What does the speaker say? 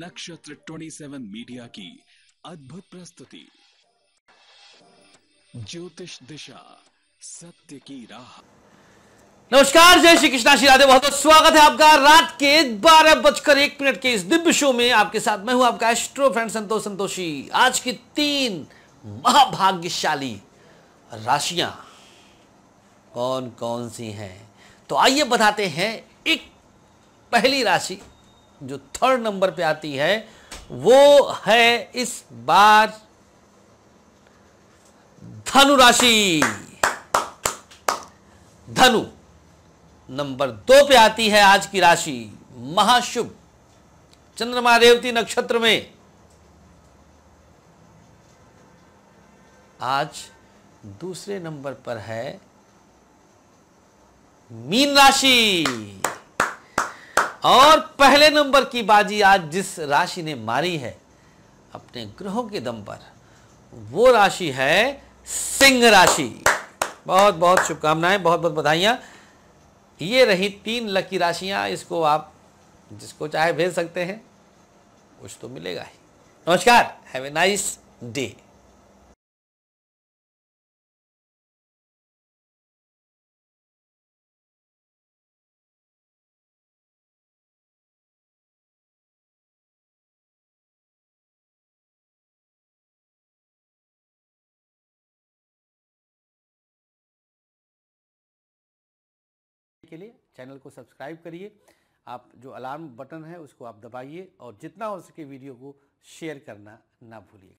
नक्षत्र 27 मीडिया की अद्भुत प्रस्तुति ज्योतिष दिशा सत्य की राह नमस्कार जय श्री कृष्णा श्री राधे बहुत स्वागत है आपका रात के बारह बजकर एक मिनट के इस दिव्य शो में आपके साथ मैं हूं आपका एस्ट्रो फ्रेंड संतोष संतोषी आज की तीन महाभाग्यशाली राशियां कौन कौन सी हैं तो आइए बताते हैं एक पहली राशि जो थर्ड नंबर पे आती है वो है इस बार धनु राशि धनु नंबर दो पे आती है आज की राशि महाशुभ चंद्रमा रेवती नक्षत्र में आज दूसरे नंबर पर है मीन राशि और पहले नंबर की बाजी आज जिस राशि ने मारी है अपने ग्रहों के दम पर वो राशि है सिंह राशि बहुत बहुत शुभकामनाएं बहुत बहुत बधाइयाँ ये रही तीन लकी राशियाँ इसको आप जिसको चाहे भेज सकते हैं कुछ तो मिलेगा ही नमस्कार हैव ए नाइस डे के लिए चैनल को सब्सक्राइब करिए आप जो अलार्म बटन है उसको आप दबाइए और जितना हो सके वीडियो को शेयर करना ना भूलिए